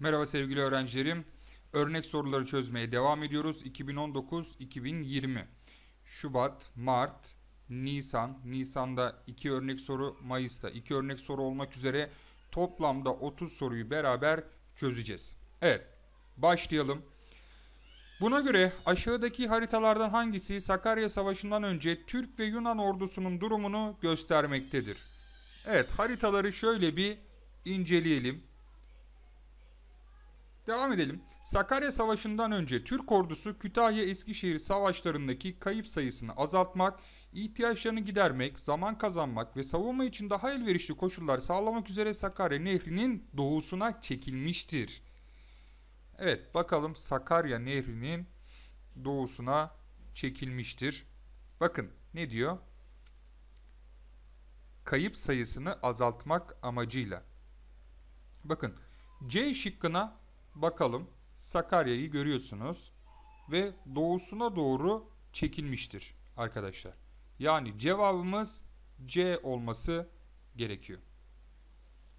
Merhaba sevgili öğrencilerim. Örnek soruları çözmeye devam ediyoruz. 2019-2020 Şubat, Mart, Nisan, Nisan'da 2 örnek soru, Mayıs'ta 2 örnek soru olmak üzere toplamda 30 soruyu beraber çözeceğiz. Evet, başlayalım. Buna göre aşağıdaki haritalardan hangisi Sakarya Savaşı'ndan önce Türk ve Yunan ordusunun durumunu göstermektedir? Evet, haritaları şöyle bir inceleyelim. Devam edelim. Sakarya Savaşı'ndan önce Türk ordusu Kütahya-Eskişehir savaşlarındaki kayıp sayısını azaltmak, ihtiyaçlarını gidermek, zaman kazanmak ve savunma için daha elverişli koşullar sağlamak üzere Sakarya Nehri'nin doğusuna çekilmiştir. Evet bakalım Sakarya Nehri'nin doğusuna çekilmiştir. Bakın ne diyor? Kayıp sayısını azaltmak amacıyla. Bakın C şıkkına bakalım Sakarya'yı görüyorsunuz ve doğusuna doğru çekilmiştir arkadaşlar. Yani cevabımız C olması gerekiyor.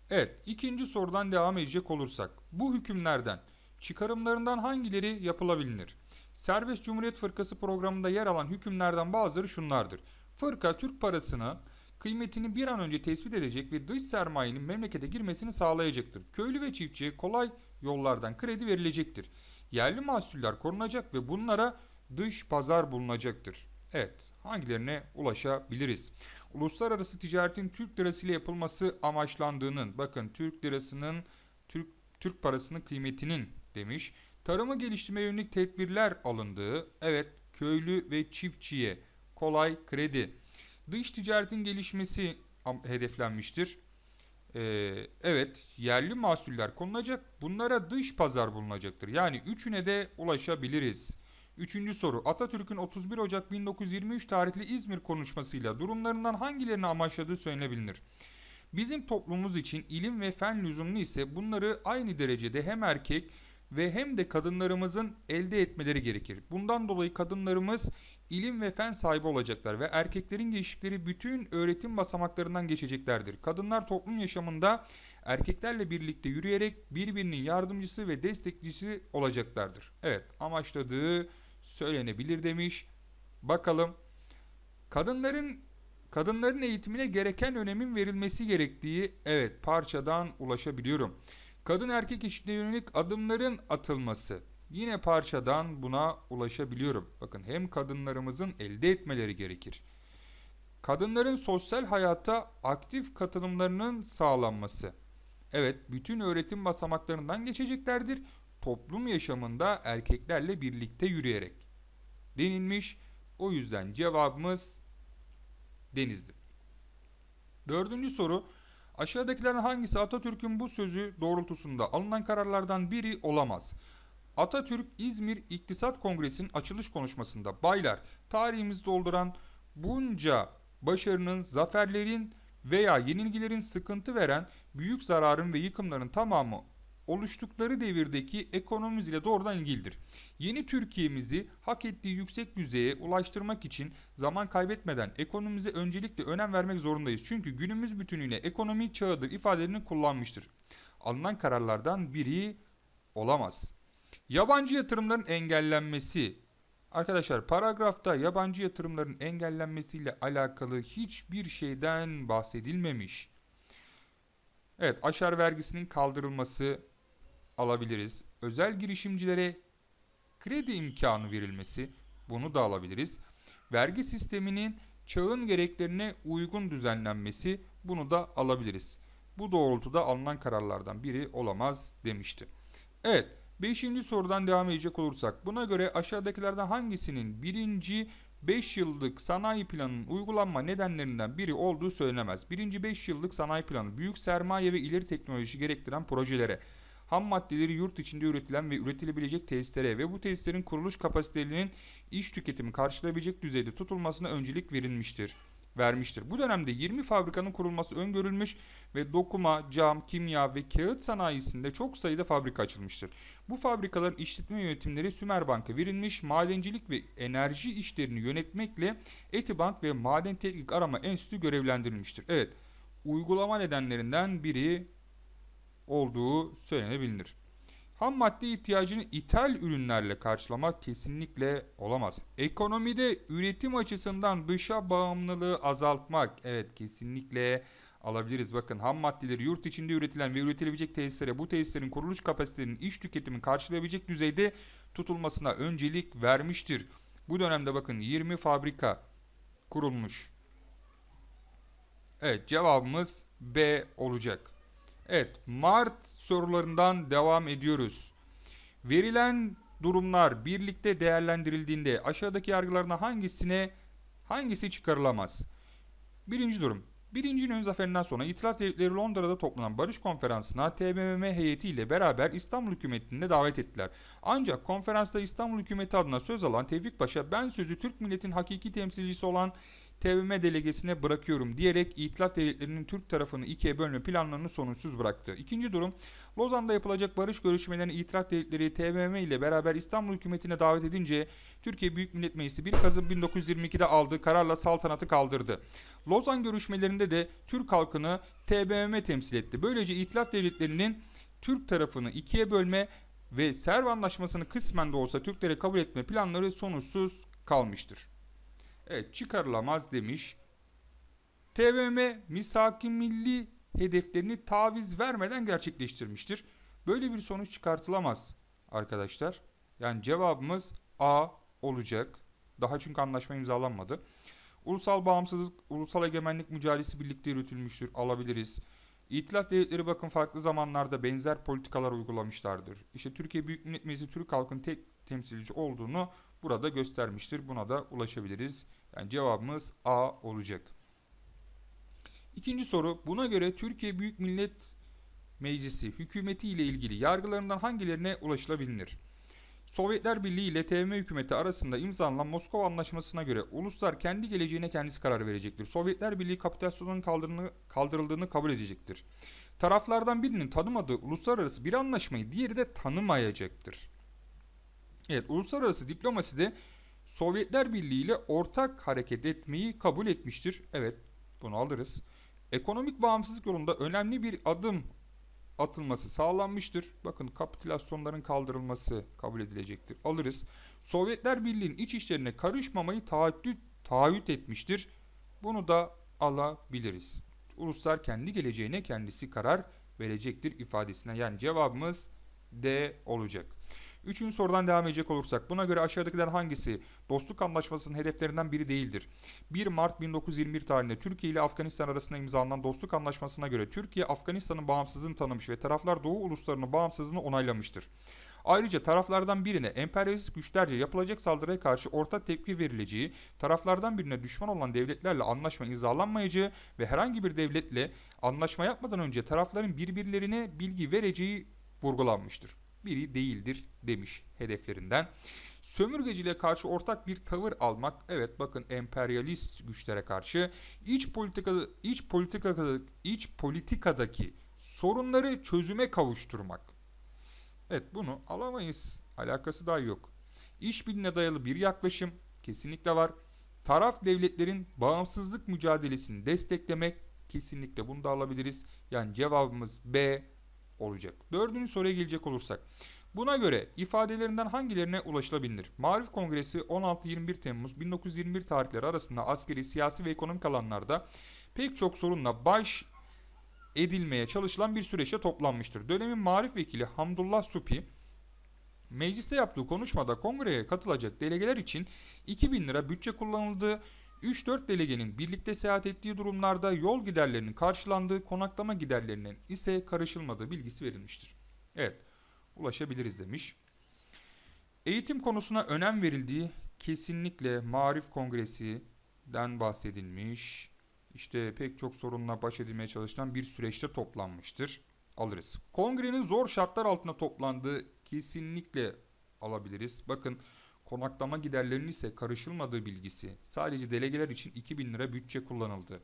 Evet ikinci sorudan devam edecek olursak bu hükümlerden çıkarımlarından hangileri yapılabilir? Serbest Cumhuriyet Fırkası programında yer alan hükümlerden bazıları şunlardır. Fırka Türk parasını kıymetini bir an önce tespit edecek ve dış sermayenin memlekete girmesini sağlayacaktır. Köylü ve çiftçi kolay yollardan kredi verilecektir. Yerli mahsuller korunacak ve bunlara dış pazar bulunacaktır. Evet, hangilerine ulaşabiliriz? Uluslararası ticaretin Türk lirası ile yapılması amaçlandığının, bakın Türk lirasının Türk Türk parasının kıymetinin demiş. Tarımı geliştirmeye yönelik tedbirler alındığı, evet köylü ve çiftçiye kolay kredi. Dış ticaretin gelişmesi hedeflenmiştir. Ee, evet yerli mahsuller konulacak. Bunlara dış pazar bulunacaktır. Yani üçüne de ulaşabiliriz. Üçüncü soru Atatürk'ün 31 Ocak 1923 tarihli İzmir konuşmasıyla durumlarından hangilerini amaçladığı söylenebilir. Bizim toplumumuz için ilim ve fen lüzumlu ise bunları aynı derecede hem erkek ve hem de kadınlarımızın elde etmeleri gerekir. Bundan dolayı kadınlarımız ilim ve fen sahibi olacaklar ve erkeklerin geçtikleri bütün öğretim basamaklarından geçeceklerdir. Kadınlar toplum yaşamında erkeklerle birlikte yürüyerek birbirinin yardımcısı ve destekçisi olacaklardır. Evet amaçladığı söylenebilir demiş. Bakalım kadınların kadınların eğitimine gereken önemin verilmesi gerektiği evet parçadan ulaşabiliyorum. Kadın erkek eşitliğe yönelik adımların atılması. Yine parçadan buna ulaşabiliyorum. Bakın hem kadınlarımızın elde etmeleri gerekir. Kadınların sosyal hayata aktif katılımlarının sağlanması. Evet, bütün öğretim basamaklarından geçeceklerdir. Toplum yaşamında erkeklerle birlikte yürüyerek denilmiş. O yüzden cevabımız denizdir. Dördüncü soru Aşağıdakilerin hangisi Atatürk'ün bu sözü doğrultusunda alınan kararlardan biri olamaz? Atatürk İzmir İktisat Kongresi'nin açılış konuşmasında baylar tarihimizi dolduran bunca başarının, zaferlerin veya yenilgilerin sıkıntı veren büyük zararın ve yıkımların tamamı oluştukları devirdeki ekonomimiz ile doğrudan ilgilidir. Yeni Türkiye'mizi hak ettiği yüksek düzeye ulaştırmak için zaman kaybetmeden ekonomimize öncelikle önem vermek zorundayız. Çünkü günümüz bütünüyle ekonomi çağıdır ifadelerini kullanmıştır. Alınan kararlardan biri olamaz. Yabancı yatırımların engellenmesi, Arkadaşlar paragrafta yabancı yatırımların engellenmesiyle alakalı hiçbir şeyden bahsedilmemiş. Evet aşar vergisinin kaldırılması alabiliriz. Özel girişimcilere kredi imkanı verilmesi bunu da alabiliriz. Vergi sisteminin çağın gereklerine uygun düzenlenmesi bunu da alabiliriz. Bu doğrultuda alınan kararlardan biri olamaz demişti. Evet, 5. sorudan devam edecek olursak buna göre aşağıdakilerden hangisinin birinci 5 yıllık sanayi planının uygulanma nedenlerinden biri olduğu söylenemez. Birinci 5 yıllık sanayi planı büyük sermaye ve ileri teknoloji gerektiren projelere ham maddeleri yurt içinde üretilen ve üretilebilecek tesislere ve bu tesislerin kuruluş kapasitelerinin iş tüketimi karşılayabilecek düzeyde tutulmasına öncelik verilmiştir vermiştir. Bu dönemde 20 fabrikanın kurulması öngörülmüş ve dokuma, cam, kimya ve kağıt sanayisinde çok sayıda fabrika açılmıştır. Bu fabrikaların işletme yönetimleri Sümer Bank'a verilmiş, madencilik ve enerji işlerini yönetmekle Etibank ve Maden Teknik Arama Enstitüsü görevlendirilmiştir. Evet, uygulama nedenlerinden biri olduğu söylenebilir. Ham madde ihtiyacını ithal ürünlerle karşılamak kesinlikle olamaz. Ekonomide üretim açısından dışa bağımlılığı azaltmak evet kesinlikle alabiliriz. Bakın ham maddeleri yurt içinde üretilen ve üretilebilecek tesislere bu tesislerin kuruluş kapasitelerinin iş tüketimini karşılayabilecek düzeyde tutulmasına öncelik vermiştir. Bu dönemde bakın 20 fabrika kurulmuş. Evet cevabımız B olacak. Evet, Mart sorularından devam ediyoruz. Verilen durumlar birlikte değerlendirildiğinde aşağıdaki yargılarına hangisine hangisi çıkarılamaz? Birinci durum. Birinci İnönü zaferinden sonra itiraf Devletleri Londra'da toplanan barış konferansına TBMM ile beraber İstanbul hükümetini davet ettiler. Ancak konferansta İstanbul hükümeti adına söz alan Tevfik Paşa ben sözü Türk milletin hakiki temsilcisi olan TBMM delegesine bırakıyorum diyerek itilaf devletlerinin Türk tarafını ikiye bölme planlarını sonuçsuz bıraktı. İkinci durum Lozan'da yapılacak barış görüşmelerini itilaf devletleri TBMM ile beraber İstanbul hükümetine davet edince Türkiye Büyük Millet Meclisi 1 Kasım 1922'de aldığı kararla saltanatı kaldırdı. Lozan görüşmelerinde de Türk halkını TBMM temsil etti. Böylece itilaf devletlerinin Türk tarafını ikiye bölme ve Serv Anlaşması'nı kısmen de olsa Türklere kabul etme planları sonuçsuz kalmıştır. Evet çıkarılamaz demiş. TBMM misaki milli hedeflerini taviz vermeden gerçekleştirmiştir. Böyle bir sonuç çıkartılamaz arkadaşlar. Yani cevabımız A olacak. Daha çünkü anlaşma imzalanmadı. Ulusal bağımsızlık, ulusal egemenlik mücadelesi birlikte yürütülmüştür. Alabiliriz. İtilaf devletleri bakın farklı zamanlarda benzer politikalar uygulamışlardır. İşte Türkiye Büyük Millet Meclisi Türk halkın tek temsilcisi olduğunu burada göstermiştir. Buna da ulaşabiliriz yani cevabımız A olacak. İkinci soru buna göre Türkiye Büyük Millet Meclisi hükümeti ile ilgili yargılarından hangilerine ulaşılabilir? Sovyetler Birliği ile TMM hükümeti arasında imzalanan Moskova Anlaşması'na göre uluslar kendi geleceğine kendisi karar verecektir. Sovyetler Birliği kapitülasyonun kaldırıldığını kabul edecektir. Taraflardan birinin tanımadığı uluslararası bir anlaşmayı diğeri de tanımayacaktır. Evet uluslararası diplomasi de. Sovyetler Birliği ile ortak hareket etmeyi kabul etmiştir. Evet bunu alırız. Ekonomik bağımsızlık yolunda önemli bir adım atılması sağlanmıştır. Bakın kapitülasyonların kaldırılması kabul edilecektir. Alırız. Sovyetler Birliği'nin iç işlerine karışmamayı taahhüt, taahhüt etmiştir. Bunu da alabiliriz. Uluslar kendi geleceğine kendisi karar verecektir ifadesine. Yani cevabımız D olacak. Üçüncü sorudan devam edecek olursak buna göre aşağıdakiler hangisi dostluk anlaşmasının hedeflerinden biri değildir? 1 Mart 1921 tarihinde Türkiye ile Afganistan arasında imzalanan dostluk anlaşmasına göre Türkiye Afganistan'ın bağımsızlığını tanımış ve taraflar Doğu uluslarının bağımsızlığını onaylamıştır. Ayrıca taraflardan birine emperyalist güçlerce yapılacak saldırıya karşı orta tepki verileceği, taraflardan birine düşman olan devletlerle anlaşma imzalanmayacağı ve herhangi bir devletle anlaşma yapmadan önce tarafların birbirlerine bilgi vereceği vurgulanmıştır biri değildir demiş hedeflerinden. Sömürgeciliğe karşı ortak bir tavır almak, evet bakın emperyalist güçlere karşı iç politika iç politika iç politikadaki sorunları çözüme kavuşturmak. Evet bunu alamayız. Alakası daha yok. İş biline dayalı bir yaklaşım kesinlikle var. Taraf devletlerin bağımsızlık mücadelesini desteklemek kesinlikle bunu da alabiliriz. Yani cevabımız B olacak. Dördüncü soruya gelecek olursak. Buna göre ifadelerinden hangilerine ulaşılabilir? Marif Kongresi 16-21 Temmuz 1921 tarihleri arasında askeri, siyasi ve ekonomik alanlarda pek çok sorunla baş edilmeye çalışılan bir süreçte toplanmıştır. Dönemin Marif Vekili Hamdullah Supi, mecliste yaptığı konuşmada kongreye katılacak delegeler için 2000 lira bütçe kullanıldığı, 3-4 delegenin birlikte seyahat ettiği durumlarda yol giderlerinin karşılandığı konaklama giderlerinin ise karışılmadığı bilgisi verilmiştir. Evet ulaşabiliriz demiş. Eğitim konusuna önem verildiği kesinlikle Marif Kongresi'den bahsedilmiş. İşte pek çok sorunla baş edilmeye çalışılan bir süreçte toplanmıştır. Alırız. Kongrenin zor şartlar altında toplandığı kesinlikle alabiliriz. Bakın konaklama giderlerinin ise karışılmadığı bilgisi sadece delegeler için 2000 lira bütçe kullanıldı.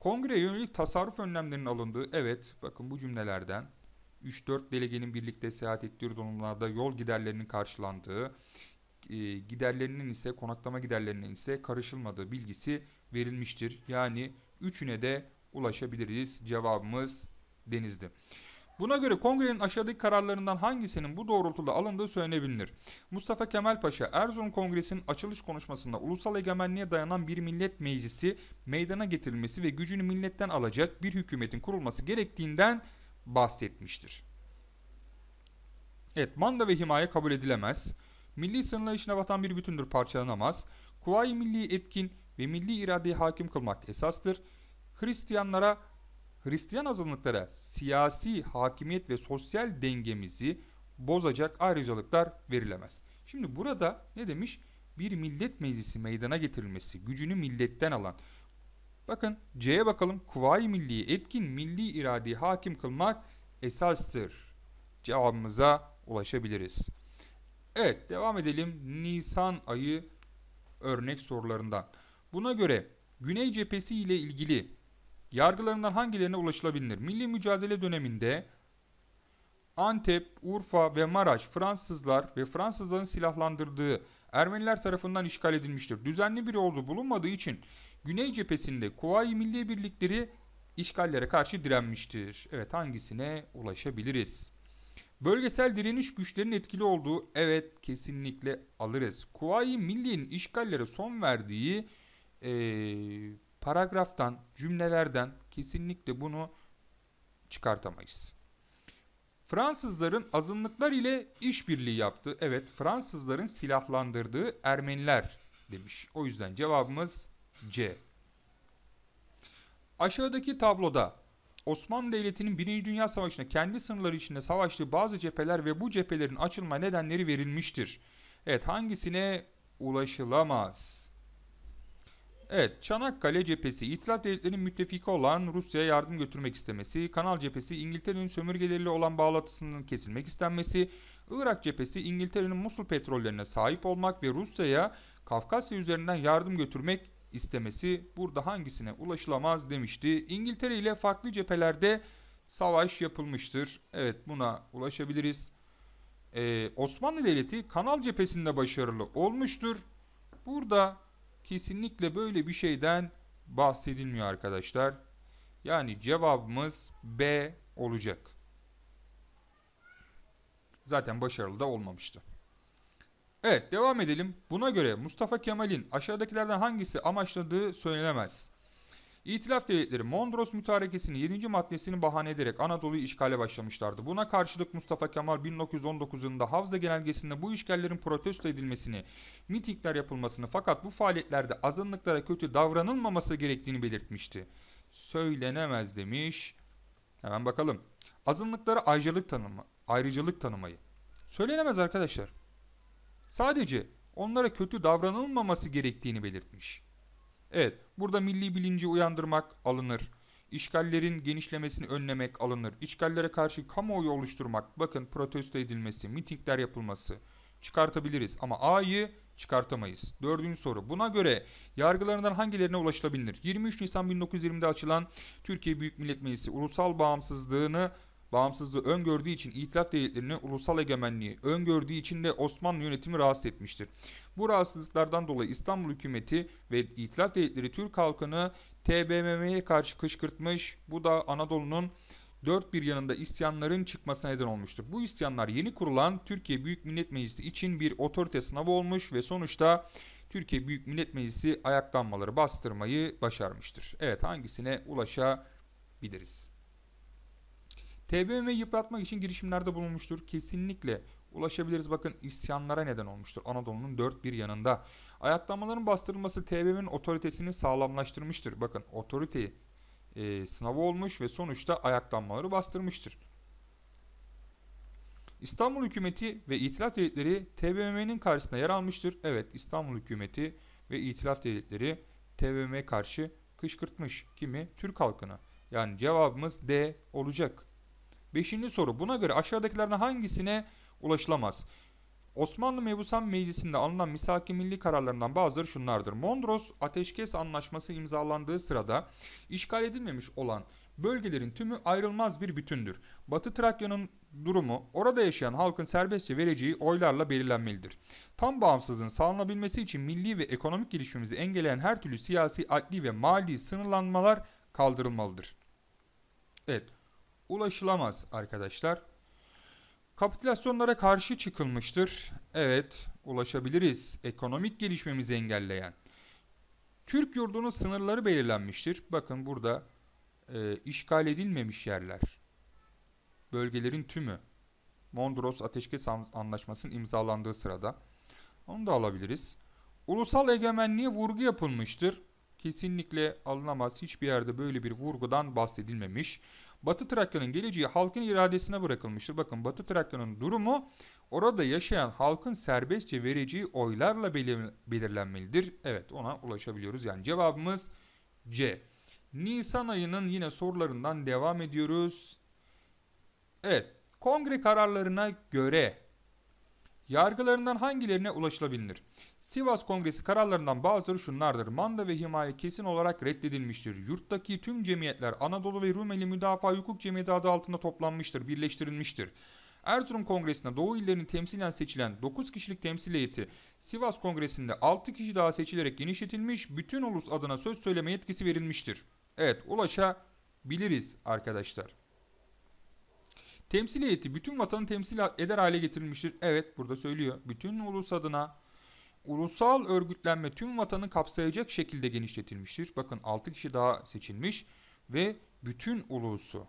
Kongre yönelik tasarruf önlemlerinin alındığı evet bakın bu cümlelerden 3-4 delegenin birlikte seyahat ettiği durumlarda yol giderlerinin karşılandığı, e, giderlerinin ise konaklama giderlerinin ise karışılmadığı bilgisi verilmiştir. Yani üçüne de ulaşabiliriz cevabımız denizdi. Buna göre kongrenin aşağıdaki kararlarından hangisinin bu doğrultuda alındığı söylenebilir. Mustafa Kemal Paşa Erzurum Kongresi'nin açılış konuşmasında ulusal egemenliğe dayanan bir millet meclisi meydana getirilmesi ve gücünü milletten alacak bir hükümetin kurulması gerektiğinden bahsetmiştir. Evet manda ve himaye kabul edilemez. Milli sınırlar içine vatan bir bütündür parçalanamaz. Kuvayi milli etkin ve milli iradeyi hakim kılmak esastır. Hristiyanlara Hristiyan azınlıklara siyasi hakimiyet ve sosyal dengemizi bozacak ayrıcalıklar verilemez. Şimdi burada ne demiş? Bir millet meclisi meydana getirilmesi, gücünü milletten alan. Bakın C'ye bakalım. Kuvayi milliyi etkin milli iradeyi hakim kılmak esastır. Cevabımıza ulaşabiliriz. Evet devam edelim. Nisan ayı örnek sorularından. Buna göre Güney cephesi ile ilgili Yargılarından hangilerine ulaşılabilir? Milli mücadele döneminde Antep, Urfa ve Maraş Fransızlar ve Fransızların silahlandırdığı Ermeniler tarafından işgal edilmiştir. Düzenli bir ordu bulunmadığı için Güney cephesinde Kuvayi Milli Birlikleri işgallere karşı direnmiştir. Evet hangisine ulaşabiliriz? Bölgesel direniş güçlerinin etkili olduğu evet kesinlikle alırız. Kuvayi Milli'nin işgallere son verdiği ee, paragraftan, cümlelerden kesinlikle bunu çıkartamayız. Fransızların azınlıklar ile işbirliği yaptı. Evet, Fransızların silahlandırdığı Ermeniler demiş. O yüzden cevabımız C. Aşağıdaki tabloda Osmanlı Devleti'nin 1. Dünya Savaşı'nda kendi sınırları içinde savaştığı bazı cepheler ve bu cephelerin açılma nedenleri verilmiştir. Evet hangisine ulaşılamaz? Evet, Çanakkale cephesi İtilaf Devletleri'nin müttefiki olan Rusya'ya yardım götürmek istemesi, Kanal cephesi İngiltere'nin sömürgeleriyle olan bağlantısının kesilmek istenmesi, Irak cephesi İngiltere'nin Musul petrollerine sahip olmak ve Rusya'ya Kafkasya üzerinden yardım götürmek istemesi burada hangisine ulaşılamaz demişti. İngiltere ile farklı cephelerde savaş yapılmıştır. Evet buna ulaşabiliriz. Ee, Osmanlı Devleti Kanal cephesinde başarılı olmuştur. Burada Kesinlikle böyle bir şeyden bahsedilmiyor arkadaşlar. Yani cevabımız B olacak. Zaten başarılı da olmamıştı. Evet devam edelim. Buna göre Mustafa Kemal'in aşağıdakilerden hangisi amaçladığı söylenemez. İtilaf devletleri Mondros Mütarekesi'nin 7. maddesini bahane ederek Anadolu'yu işgale başlamışlardı. Buna karşılık Mustafa Kemal 1919 yılında Havza Genelgesi'nde bu işgallerin protesto edilmesini, mitingler yapılmasını fakat bu faaliyetlerde azınlıklara kötü davranılmaması gerektiğini belirtmişti. Söylenemez demiş. Hemen bakalım. Azınlıklara ayrıcalık, tanıma, ayrıcalık tanımayı. Söylenemez arkadaşlar. Sadece onlara kötü davranılmaması gerektiğini belirtmiş. Evet, burada milli bilinci uyandırmak alınır. İşgallerin genişlemesini önlemek alınır. İşgallere karşı kamuoyu oluşturmak, bakın protesto edilmesi, mitingler yapılması çıkartabiliriz. Ama A'yı çıkartamayız. Dördüncü soru. Buna göre yargılarından hangilerine ulaşılabilir? 23 Nisan 1920'de açılan Türkiye Büyük Millet Meclisi ulusal bağımsızlığını bağımsızlığı öngördüğü için itilaf devletlerinin ulusal egemenliği öngördüğü için de Osmanlı yönetimi rahatsız etmiştir. Bu rahatsızlıklardan dolayı İstanbul hükümeti ve itilaf devletleri Türk halkını TBMM'ye karşı kışkırtmış. Bu da Anadolu'nun dört bir yanında isyanların çıkmasına neden olmuştur. Bu isyanlar yeni kurulan Türkiye Büyük Millet Meclisi için bir otorite sınavı olmuş ve sonuçta Türkiye Büyük Millet Meclisi ayaklanmaları bastırmayı başarmıştır. Evet hangisine ulaşabiliriz? TBMM yıpratmak için girişimlerde bulunmuştur. Kesinlikle ulaşabiliriz. Bakın isyanlara neden olmuştur Anadolu'nun dört bir yanında. Ayaklamaların bastırılması TBMM'nin otoritesini sağlamlaştırmıştır. Bakın otoriteyi e, sınavı olmuş ve sonuçta ayaklanmaları bastırmıştır. İstanbul hükümeti ve itilaf devletleri TBMM'nin karşısında yer almıştır. Evet İstanbul hükümeti ve itilaf devletleri TBMM'ye karşı kışkırtmış kimi Türk halkını. Yani cevabımız D olacak. Beşinci soru. Buna göre aşağıdakilerden hangisine ulaşılamaz? Osmanlı Mebusan Meclisi'nde alınan misaki milli kararlarından bazıları şunlardır. Mondros Ateşkes Anlaşması imzalandığı sırada işgal edilmemiş olan bölgelerin tümü ayrılmaz bir bütündür. Batı Trakya'nın durumu orada yaşayan halkın serbestçe vereceği oylarla belirlenmelidir. Tam bağımsızlığın sağlanabilmesi için milli ve ekonomik gelişmemizi engelleyen her türlü siyasi, adli ve mali sınırlanmalar kaldırılmalıdır. Evet ulaşılamaz arkadaşlar. Kapitülasyonlara karşı çıkılmıştır. Evet, ulaşabiliriz. Ekonomik gelişmemizi engelleyen. Türk yurdunun sınırları belirlenmiştir. Bakın burada e, işgal edilmemiş yerler. Bölgelerin tümü. Mondros Ateşkes Anlaşması'nın imzalandığı sırada. Onu da alabiliriz. Ulusal egemenliğe vurgu yapılmıştır. Kesinlikle alınamaz. Hiçbir yerde böyle bir vurgudan bahsedilmemiş. Batı Trakya'nın geleceği halkın iradesine bırakılmıştır. Bakın Batı Trakya'nın durumu orada yaşayan halkın serbestçe vereceği oylarla belirlenmelidir. Evet ona ulaşabiliyoruz. Yani cevabımız C. Nisan ayının yine sorularından devam ediyoruz. Evet, kongre kararlarına göre Yargılarından hangilerine ulaşılabilir? Sivas Kongresi kararlarından bazıları şunlardır. Manda ve himaye kesin olarak reddedilmiştir. Yurttaki tüm cemiyetler Anadolu ve Rumeli Müdafaa Hukuk Cemiyeti adı altında toplanmıştır, birleştirilmiştir. Erzurum Kongresi'nde Doğu illerini temsilen seçilen 9 kişilik temsil heyeti Sivas Kongresi'nde 6 kişi daha seçilerek genişletilmiş, bütün ulus adına söz söyleme yetkisi verilmiştir. Evet, ulaşabiliriz arkadaşlar. Temsil heyeti bütün vatanı temsil eder hale getirilmiştir. Evet burada söylüyor. Bütün ulus adına ulusal örgütlenme tüm vatanı kapsayacak şekilde genişletilmiştir. Bakın 6 kişi daha seçilmiş ve bütün ulusu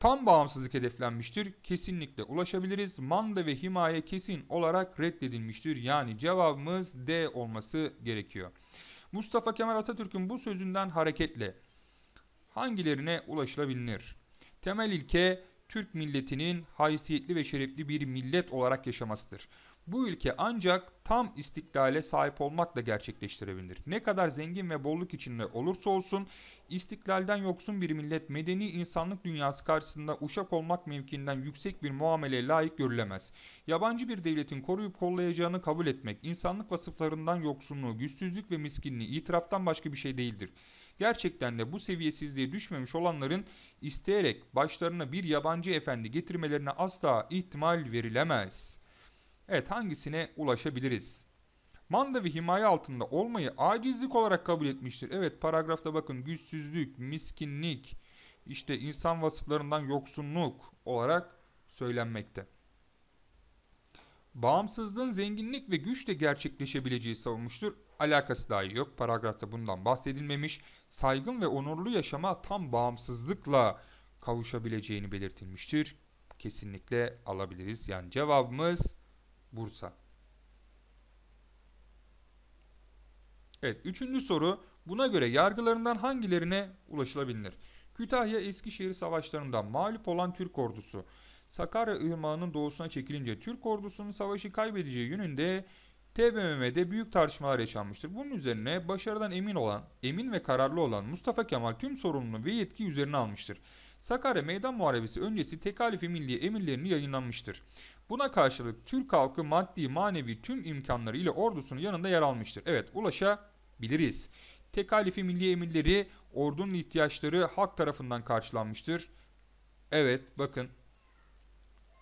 tam bağımsızlık hedeflenmiştir. Kesinlikle ulaşabiliriz. Manda ve himaye kesin olarak reddedilmiştir. Yani cevabımız D olması gerekiyor. Mustafa Kemal Atatürk'ün bu sözünden hareketle hangilerine ulaşılabilir? Temel ilke Türk milletinin haysiyetli ve şerefli bir millet olarak yaşamasıdır. Bu ülke ancak tam istiklale sahip olmakla gerçekleştirebilir. Ne kadar zengin ve bolluk içinde olursa olsun istiklalden yoksun bir millet medeni insanlık dünyası karşısında uşak olmak mevkiinden yüksek bir muameleye layık görülemez. Yabancı bir devletin koruyup kollayacağını kabul etmek insanlık vasıflarından yoksunluğu, güçsüzlük ve miskinliği itiraftan başka bir şey değildir. Gerçekten de bu seviyesizliğe düşmemiş olanların isteyerek başlarına bir yabancı efendi getirmelerine asla ihtimal verilemez. Evet hangisine ulaşabiliriz? Manda ve himaye altında olmayı acizlik olarak kabul etmiştir. Evet paragrafta bakın güçsüzlük, miskinlik, işte insan vasıflarından yoksunluk olarak söylenmekte bağımsızlığın zenginlik ve güçle gerçekleşebileceği savunmuştur. Alakası dahi yok. Paragrafta bundan bahsedilmemiş. Saygın ve onurlu yaşama tam bağımsızlıkla kavuşabileceğini belirtilmiştir. Kesinlikle alabiliriz. Yani cevabımız Bursa. Evet, üçüncü soru. Buna göre yargılarından hangilerine ulaşılabilir? Kütahya Eskişehir savaşlarında mağlup olan Türk ordusu Sakarya Irmağı'nın doğusuna çekilince Türk ordusunun savaşı kaybedeceği yönünde TBMM'de büyük tartışmalar yaşanmıştır. Bunun üzerine başarıdan emin olan, emin ve kararlı olan Mustafa Kemal tüm sorumluluğu ve yetki üzerine almıştır. Sakarya Meydan Muharebesi öncesi tekalifi milli emirlerini yayınlanmıştır. Buna karşılık Türk halkı maddi manevi tüm imkanları ile ordusunun yanında yer almıştır. Evet ulaşabiliriz. Tekalifi milli emirleri ordunun ihtiyaçları halk tarafından karşılanmıştır. Evet bakın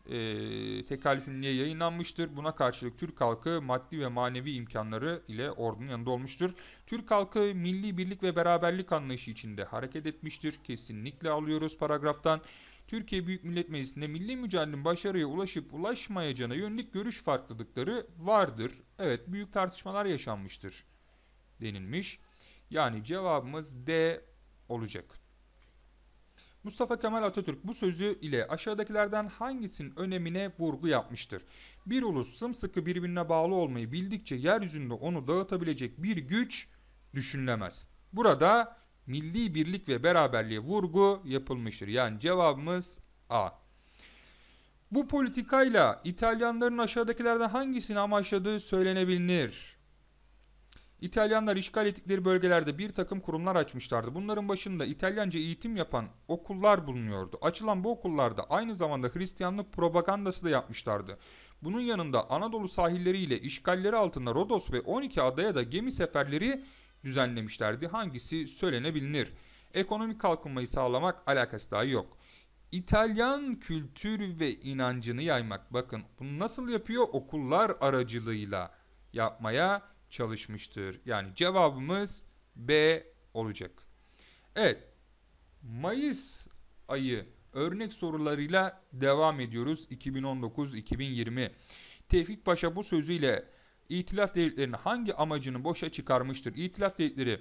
e, ee, tekalifimliğe yayınlanmıştır. Buna karşılık Türk halkı maddi ve manevi imkanları ile ordunun yanında olmuştur. Türk halkı milli birlik ve beraberlik anlayışı içinde hareket etmiştir. Kesinlikle alıyoruz paragraftan. Türkiye Büyük Millet Meclisi'nde milli mücadelenin başarıya ulaşıp ulaşmayacağına yönelik görüş farklılıkları vardır. Evet büyük tartışmalar yaşanmıştır denilmiş. Yani cevabımız D olacak. Mustafa Kemal Atatürk bu sözü ile aşağıdakilerden hangisinin önemine vurgu yapmıştır? Bir ulus sımsıkı birbirine bağlı olmayı bildikçe yeryüzünde onu dağıtabilecek bir güç düşünülemez. Burada milli birlik ve beraberliğe vurgu yapılmıştır. Yani cevabımız A. Bu politikayla İtalyanların aşağıdakilerden hangisini amaçladığı söylenebilir? İtalyanlar işgal ettikleri bölgelerde bir takım kurumlar açmışlardı. Bunların başında İtalyanca eğitim yapan okullar bulunuyordu. Açılan bu okullarda aynı zamanda Hristiyanlık propagandası da yapmışlardı. Bunun yanında Anadolu sahilleriyle işgalleri altında Rodos ve 12 adaya da gemi seferleri düzenlemişlerdi. Hangisi söylenebilir. Ekonomik kalkınmayı sağlamak alakası daha yok. İtalyan kültür ve inancını yaymak. Bakın bunu nasıl yapıyor? Okullar aracılığıyla yapmaya çalışmıştır. Yani cevabımız B olacak. Evet. Mayıs ayı örnek sorularıyla devam ediyoruz. 2019-2020. Tevfik Paşa bu sözüyle İtilaf devletlerinin hangi amacını boşa çıkarmıştır? İtilaf devletleri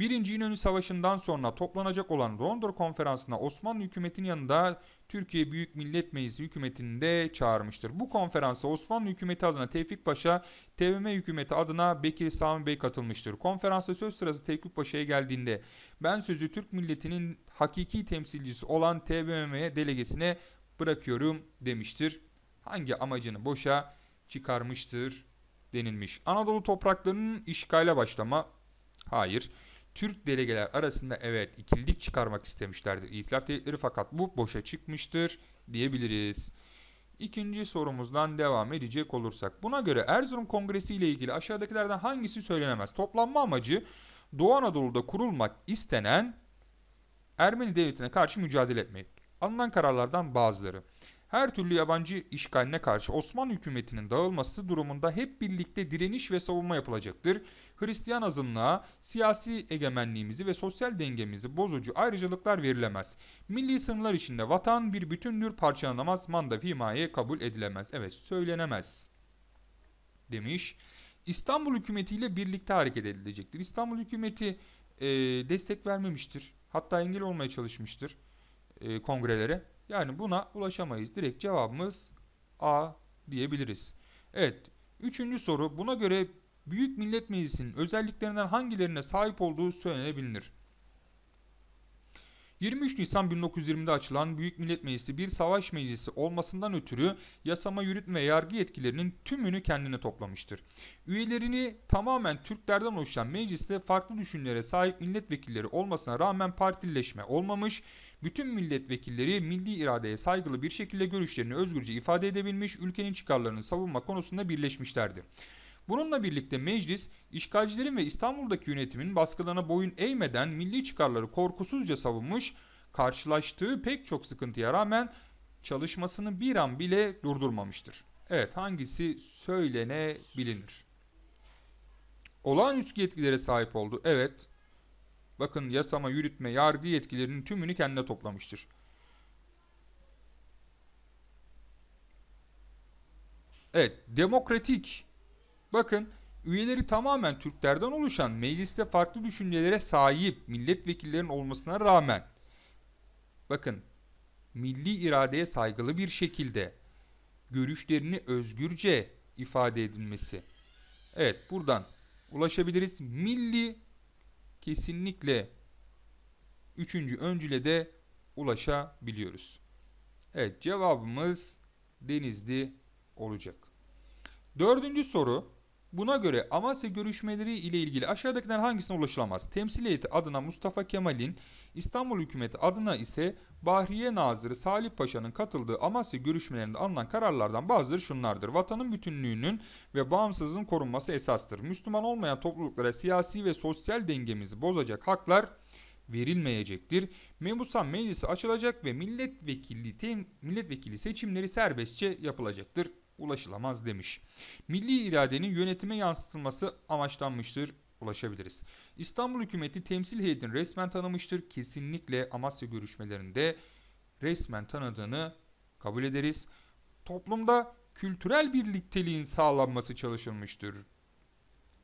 Birinci İnönü Savaşı'ndan sonra toplanacak olan Londra Konferansı'na Osmanlı hükümetinin yanında Türkiye Büyük Millet Meclisi hükümetini de çağırmıştır. Bu konferansa Osmanlı hükümeti adına Tevfik Paşa, TBMM hükümeti adına Bekir Sami Bey katılmıştır. Konferansa söz sırası Tevfik Paşa'ya geldiğinde ben sözü Türk milletinin hakiki temsilcisi olan TBMM delegesine bırakıyorum demiştir. Hangi amacını boşa çıkarmıştır denilmiş. Anadolu topraklarının işgale başlama. Hayır. Türk delegeler arasında evet ikililik çıkarmak istemişlerdir itilaf devletleri fakat bu boşa çıkmıştır diyebiliriz. İkinci sorumuzdan devam edecek olursak buna göre Erzurum Kongresi ile ilgili aşağıdakilerden hangisi söylenemez? Toplanma amacı Doğu Anadolu'da kurulmak istenen Ermeni devletine karşı mücadele etmek. Alınan kararlardan bazıları her türlü yabancı işgaline karşı Osmanlı hükümetinin dağılması durumunda hep birlikte direniş ve savunma yapılacaktır. Hristiyan azınlığa siyasi egemenliğimizi ve sosyal dengemizi bozucu ayrıcalıklar verilemez. Milli sınırlar içinde vatan bir bütündür parçalanamaz, manda himaye kabul edilemez. Evet söylenemez demiş. İstanbul hükümetiyle birlikte hareket edilecektir. İstanbul hükümeti e, destek vermemiştir. Hatta engel olmaya çalışmıştır e, kongrelere. Yani buna ulaşamayız. Direkt cevabımız A diyebiliriz. Evet. Üçüncü soru. Buna göre Büyük Millet Meclisi'nin özelliklerinden hangilerine sahip olduğu söylenebilir. 23 Nisan 1920'de açılan Büyük Millet Meclisi bir savaş meclisi olmasından ötürü yasama, yürütme ve yargı yetkilerinin tümünü kendine toplamıştır. Üyelerini tamamen Türklerden oluşan mecliste farklı düşüncelere sahip milletvekilleri olmasına rağmen partileşme olmamış, bütün milletvekilleri milli iradeye saygılı bir şekilde görüşlerini özgürce ifade edebilmiş, ülkenin çıkarlarını savunma konusunda birleşmişlerdi. Bununla birlikte meclis, işgalcilerin ve İstanbul'daki yönetimin baskılarına boyun eğmeden milli çıkarları korkusuzca savunmuş, karşılaştığı pek çok sıkıntıya rağmen çalışmasını bir an bile durdurmamıştır. Evet hangisi söylenebilinir? Olağanüstü yetkilere sahip oldu. Evet Bakın yasama, yürütme, yargı yetkilerinin tümünü kendine toplamıştır. Evet, demokratik. Bakın, üyeleri tamamen Türklerden oluşan mecliste farklı düşüncelere sahip milletvekillerinin olmasına rağmen bakın, milli iradeye saygılı bir şekilde görüşlerini özgürce ifade edilmesi. Evet, buradan ulaşabiliriz. Milli kesinlikle üçüncü öncüle de ulaşabiliyoruz. Evet cevabımız Denizli olacak. Dördüncü soru Buna göre Amasya görüşmeleri ile ilgili aşağıdakiler hangisine ulaşılamaz? Temsiliyeti adına Mustafa Kemal'in, İstanbul hükümeti adına ise Bahriye Nazırı Salih Paşa'nın katıldığı Amasya görüşmelerinde alınan kararlardan bazıları şunlardır. Vatanın bütünlüğünün ve bağımsızlığın korunması esastır. Müslüman olmayan topluluklara siyasi ve sosyal dengemizi bozacak haklar verilmeyecektir. Mebusan meclisi açılacak ve milletvekili, milletvekili seçimleri serbestçe yapılacaktır ulaşılamaz demiş. Milli iradenin yönetime yansıtılması amaçlanmıştır ulaşabiliriz. İstanbul hükümeti temsil heyetini resmen tanımıştır. Kesinlikle Amasya görüşmelerinde resmen tanıdığını kabul ederiz. Toplumda kültürel birlikteliğin sağlanması çalışılmıştır.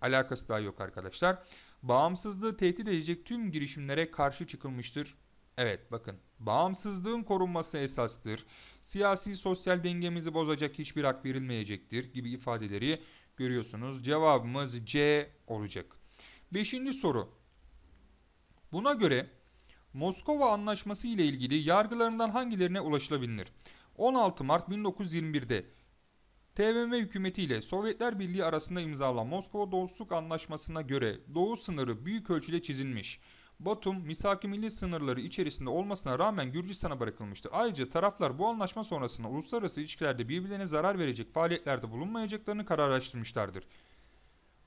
Alakası daha yok arkadaşlar. Bağımsızlığı tehdit edecek tüm girişimlere karşı çıkılmıştır. Evet bakın bağımsızlığın korunması esastır. Siyasi sosyal dengemizi bozacak hiçbir hak verilmeyecektir gibi ifadeleri görüyorsunuz. Cevabımız C olacak. Beşinci soru. Buna göre Moskova Anlaşması ile ilgili yargılarından hangilerine ulaşılabilir? 16 Mart 1921'de TBMM hükümeti ile Sovyetler Birliği arasında imzalanan Moskova Dostluk Anlaşması'na göre doğu sınırı büyük ölçüde çizilmiş. Batum, Misaki milli sınırları içerisinde olmasına rağmen Gürcistan'a bırakılmıştı. Ayrıca taraflar bu anlaşma sonrasında uluslararası ilişkilerde birbirlerine zarar verecek faaliyetlerde bulunmayacaklarını kararlaştırmışlardır.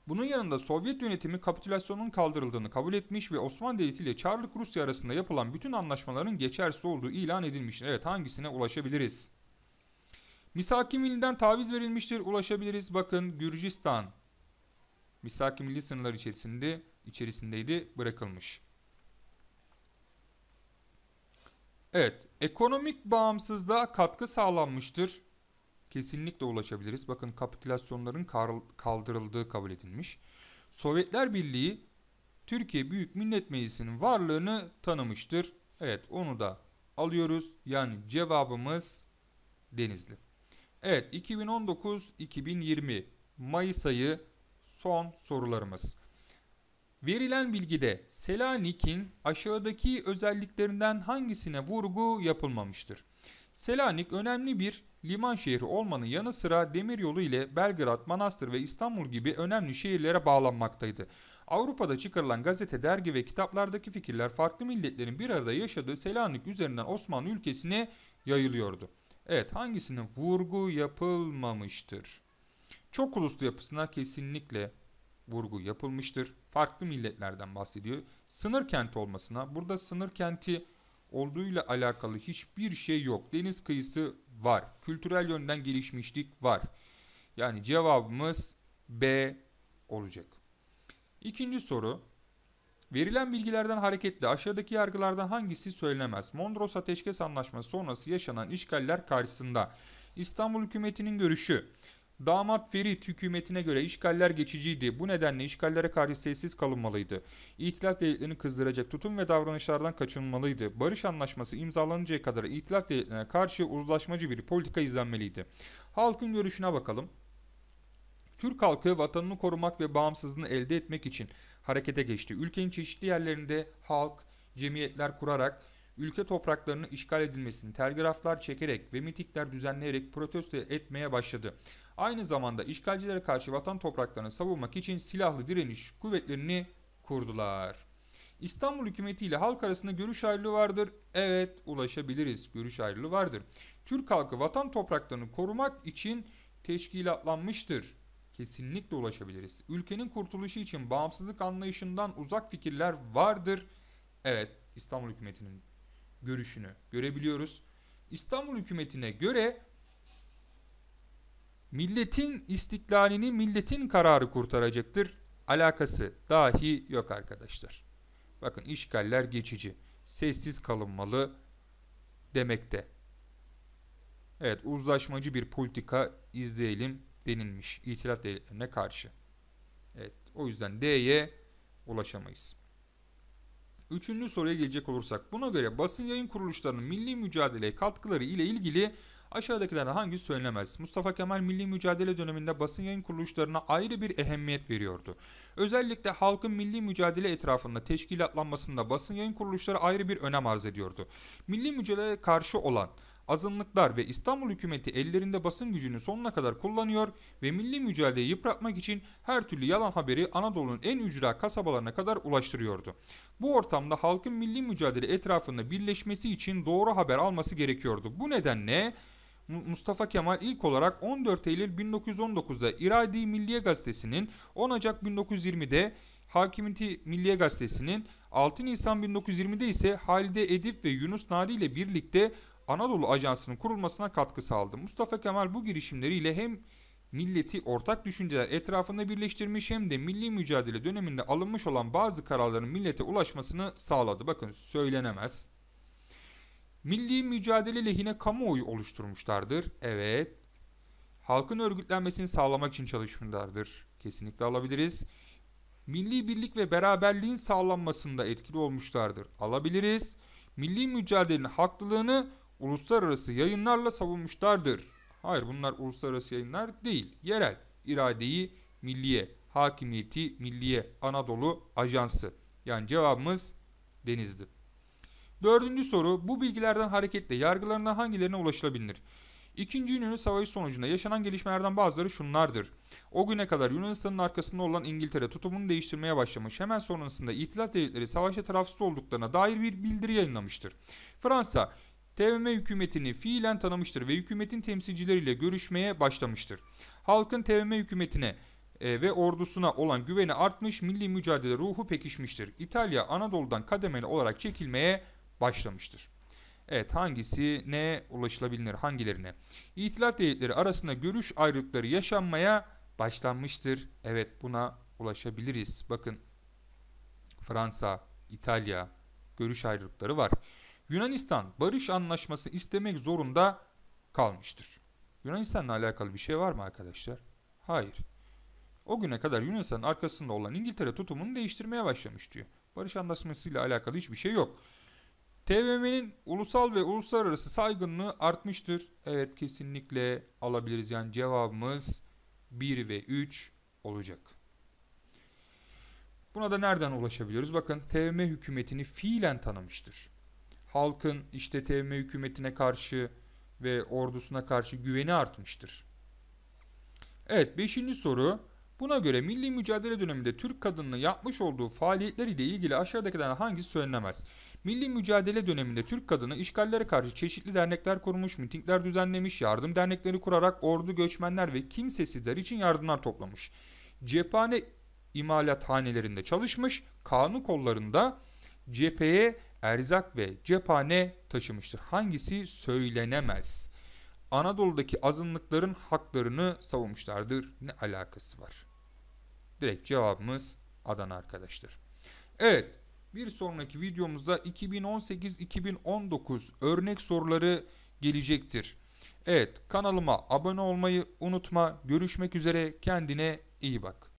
Bunun yanında Sovyet yönetimi kapitülasyonun kaldırıldığını kabul etmiş ve Osmanlı Devleti ile Çarlık Rusya arasında yapılan bütün anlaşmaların geçersiz olduğu ilan edilmiştir. Evet hangisine ulaşabiliriz? Misaki Milli'den taviz verilmiştir. Ulaşabiliriz. Bakın Gürcistan. Misaki Milli sınırlar içerisinde içerisindeydi bırakılmış. Evet, ekonomik bağımsızlığa katkı sağlanmıştır. Kesinlikle ulaşabiliriz. Bakın kapitülasyonların kaldırıldığı kabul edilmiş. Sovyetler Birliği Türkiye Büyük Millet Meclisi'nin varlığını tanımıştır. Evet, onu da alıyoruz. Yani cevabımız Denizli. Evet, 2019-2020 Mayıs ayı son sorularımız. Verilen bilgide Selanik'in aşağıdaki özelliklerinden hangisine vurgu yapılmamıştır? Selanik önemli bir liman şehri olmanın yanı sıra demiryolu ile Belgrad, Manastır ve İstanbul gibi önemli şehirlere bağlanmaktaydı. Avrupa'da çıkarılan gazete, dergi ve kitaplardaki fikirler farklı milletlerin bir arada yaşadığı Selanik üzerinden Osmanlı ülkesine yayılıyordu. Evet hangisinin vurgu yapılmamıştır? Çok uluslu yapısına kesinlikle vurgu yapılmıştır. Farklı milletlerden bahsediyor. Sınır kenti olmasına burada sınır kenti olduğuyla alakalı hiçbir şey yok. Deniz kıyısı var. Kültürel yönden gelişmişlik var. Yani cevabımız B olacak. İkinci soru. Verilen bilgilerden hareketle aşağıdaki yargılardan hangisi söylenemez? Mondros Ateşkes Anlaşması sonrası yaşanan işgaller karşısında İstanbul hükümetinin görüşü Damat Ferit hükümetine göre işgaller geçiciydi. Bu nedenle işgallere karşı sessiz kalınmalıydı. İtilaf devletlerini kızdıracak tutum ve davranışlardan kaçınmalıydı. Barış anlaşması imzalanıncaya kadar itilaf devletlerine karşı uzlaşmacı bir politika izlenmeliydi. Halkın görüşüne bakalım. Türk halkı vatanını korumak ve bağımsızlığını elde etmek için harekete geçti. Ülkenin çeşitli yerlerinde halk, cemiyetler kurarak ülke topraklarının işgal edilmesini telgraflar çekerek ve mitikler düzenleyerek protesto etmeye başladı. Aynı zamanda işgalcilere karşı vatan topraklarını savunmak için silahlı direniş kuvvetlerini kurdular. İstanbul hükümeti ile halk arasında görüş ayrılığı vardır. Evet ulaşabiliriz. Görüş ayrılığı vardır. Türk halkı vatan topraklarını korumak için teşkilatlanmıştır. Kesinlikle ulaşabiliriz. Ülkenin kurtuluşu için bağımsızlık anlayışından uzak fikirler vardır. Evet İstanbul hükümetinin görüşünü görebiliyoruz. İstanbul hükümetine göre milletin istiklalini milletin kararı kurtaracaktır. Alakası dahi yok arkadaşlar. Bakın işgaller geçici. Sessiz kalınmalı demekte. Evet uzlaşmacı bir politika izleyelim denilmiş itilaf devletlerine karşı. Evet o yüzden D'ye ulaşamayız. Üçüncü soruya gelecek olursak buna göre basın yayın kuruluşlarının milli mücadeleye katkıları ile ilgili aşağıdakilerden hangisi söylenemez? Mustafa Kemal milli mücadele döneminde basın yayın kuruluşlarına ayrı bir ehemmiyet veriyordu. Özellikle halkın milli mücadele etrafında teşkilatlanmasında basın yayın kuruluşları ayrı bir önem arz ediyordu. Milli mücadeleye karşı olan azınlıklar ve İstanbul hükümeti ellerinde basın gücünü sonuna kadar kullanıyor ve milli mücadeleyi yıpratmak için her türlü yalan haberi Anadolu'nun en ücra kasabalarına kadar ulaştırıyordu. Bu ortamda halkın milli mücadele etrafında birleşmesi için doğru haber alması gerekiyordu. Bu nedenle Mustafa Kemal ilk olarak 14 Eylül 1919'da İradi Milliye Gazetesi'nin 10 Ocak 1920'de Hakimiyeti Milliye Gazetesi'nin 6 Nisan 1920'de ise Halide Edip ve Yunus Nadi ile birlikte Anadolu Ajansı'nın kurulmasına katkı sağladı. Mustafa Kemal bu girişimleriyle hem milleti ortak düşünceler etrafında birleştirmiş hem de milli mücadele döneminde alınmış olan bazı kararların millete ulaşmasını sağladı. Bakın söylenemez. Milli mücadele lehine kamuoyu oluşturmuşlardır. Evet. Halkın örgütlenmesini sağlamak için çalışmışlardır. Kesinlikle alabiliriz. Milli birlik ve beraberliğin sağlanmasında etkili olmuşlardır. Alabiliriz. Milli mücadelenin haklılığını uluslararası yayınlarla savunmuşlardır. Hayır bunlar uluslararası yayınlar değil. Yerel iradeyi milliye, hakimiyeti milliye Anadolu Ajansı. Yani cevabımız denizdi. Dördüncü soru bu bilgilerden hareketle yargılarından hangilerine ulaşılabilir? İkinci Yunan Savaşı sonucunda yaşanan gelişmelerden bazıları şunlardır. O güne kadar Yunanistan'ın arkasında olan İngiltere tutumunu değiştirmeye başlamış. Hemen sonrasında İtilaf Devletleri savaşa tarafsız olduklarına dair bir bildiri yayınlamıştır. Fransa TBMM hükümetini fiilen tanımıştır ve hükümetin temsilcileriyle görüşmeye başlamıştır. Halkın TBMM hükümetine e, ve ordusuna olan güveni artmış, milli mücadele ruhu pekişmiştir. İtalya Anadolu'dan kademeli olarak çekilmeye başlamıştır. Evet hangisi ne ulaşılabilir hangilerine? İtilaf devletleri arasında görüş ayrılıkları yaşanmaya başlanmıştır. Evet buna ulaşabiliriz. Bakın Fransa, İtalya görüş ayrılıkları var. Yunanistan barış anlaşması istemek zorunda kalmıştır. Yunanistan'la alakalı bir şey var mı arkadaşlar? Hayır. O güne kadar Yunanistanın arkasında olan İngiltere tutumunu değiştirmeye başlamış diyor. Barış anlaşmasıyla alakalı hiçbir şey yok. TBMM'nin ulusal ve uluslararası saygınlığı artmıştır. Evet kesinlikle alabiliriz. Yani cevabımız 1 ve 3 olacak. Buna da nereden ulaşabiliyoruz? Bakın TBMM hükümetini fiilen tanımıştır halkın işte TM hükümetine karşı ve ordusuna karşı güveni artmıştır. Evet 5. soru. Buna göre milli mücadele döneminde Türk kadınının yapmış olduğu faaliyetler ile ilgili aşağıdakilerden hangisi söylenemez? Milli mücadele döneminde Türk kadını işgallere karşı çeşitli dernekler kurmuş, mitingler düzenlemiş, yardım dernekleri kurarak ordu, göçmenler ve kimsesizler için yardımlar toplamış. Cephane imalathanelerinde çalışmış, kanun kollarında cepheye erzak ve cephane taşımıştır. Hangisi söylenemez. Anadolu'daki azınlıkların haklarını savunmuşlardır. Ne alakası var? Direkt cevabımız Adana arkadaşlar. Evet bir sonraki videomuzda 2018-2019 örnek soruları gelecektir. Evet kanalıma abone olmayı unutma. Görüşmek üzere kendine iyi bak.